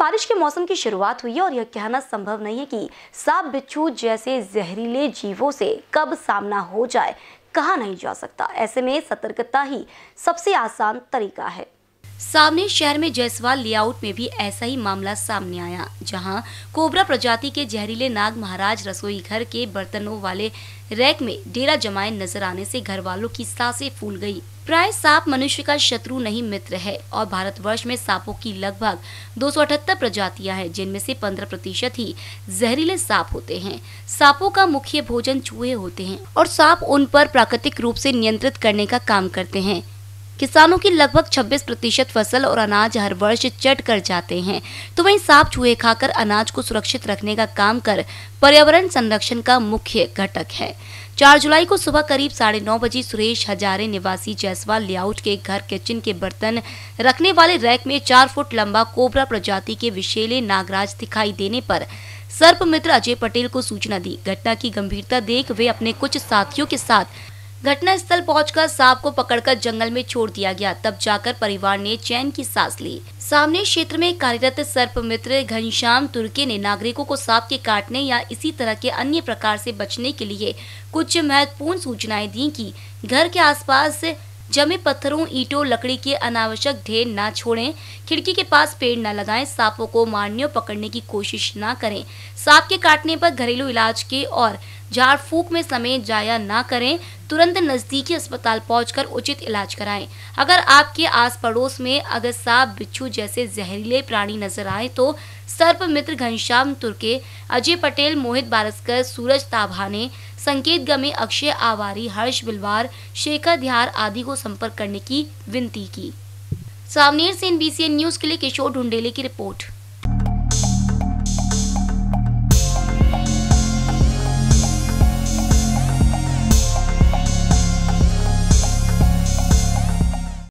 बारिश के मौसम की शुरुआत हुई है और यह कहना संभव नहीं है कि सांप बिच्छू जैसे जहरीले जीवों से कब सामना हो जाए कहा नहीं जा सकता ऐसे में सतर्कता ही सबसे आसान तरीका है सामने शहर में जयसवाल लेआउट में भी ऐसा ही मामला सामने आया जहां कोबरा प्रजाति के जहरीले नाग महाराज रसोई घर के बर्तनों वाले रैक में डेरा जमाए नजर आने से घर वालों की सांसें फूल गई प्राय सांप मनुष्य का शत्रु नहीं मित्र है और भारतवर्ष में सांपों की लगभग दो प्रजातियाँ हैं जिनमें से 15 प्रतिशत ही जहरीले सांप होते हैं सांपों का मुख्य भोजन चूहे होते हैं और सांप उन पर प्राकृतिक रूप से नियंत्रित करने का काम करते हैं किसानों की लगभग 26 प्रतिशत फसल और अनाज हर वर्ष चट कर जाते हैं तो वहीं सांप चूहे खाकर अनाज को सुरक्षित रखने का काम कर पर्यावरण संरक्षण का मुख्य घटक है चार जुलाई को सुबह करीब साढ़े नौ बजे सुरेश हजारे निवासी जायसवाल लेआउट के घर किचन के बर्तन रखने वाले रैक में चार फुट लंबा कोबरा प्रजाति के विशेले नागराज दिखाई देने पर सर्प मित्र अजय पटेल को सूचना दी घटना की गंभीरता देख वे अपने कुछ साथियों के साथ घटना पहुँच कर सांप को पकड़कर जंगल में छोड़ दिया गया तब जाकर परिवार ने चैन की सांस ली सामने क्षेत्र में कार्यरत सर्प मित्र घनश्याम तुर्के ने नागरिकों को सांप के काटने या इसी तरह के अन्य प्रकार से बचने के लिए कुछ महत्वपूर्ण सूचनाएं दी कि घर के आसपास जमे पत्थरों ईटों लकड़ी के अनावश्यक ढेर न छोड़ें खिड़की के पास पेड़ न लगाएं सांपों को मारने और पकड़ने की कोशिश न करें सांप के काटने पर घरेलू इलाज के और झाड़ फूक में समय जाया ना करें तुरंत नज़दीकी अस्पताल पहुंचकर उचित इलाज कराएं अगर आपके आस पड़ोस में अगर सांप बिच्छू जैसे जहरीले प्राणी नजर आए तो सर्प मित्र घनश्याम तुर्के अजय पटेल मोहित बारस्कर सूरज ताभाने संकेत गमे अक्षय आवारी हर्ष बिलवार शेखर ध्यार आदि को संपर्क करने की विनती की सामनेर से एन न्यूज के लिए किशोर ढुंडेले की रिपोर्ट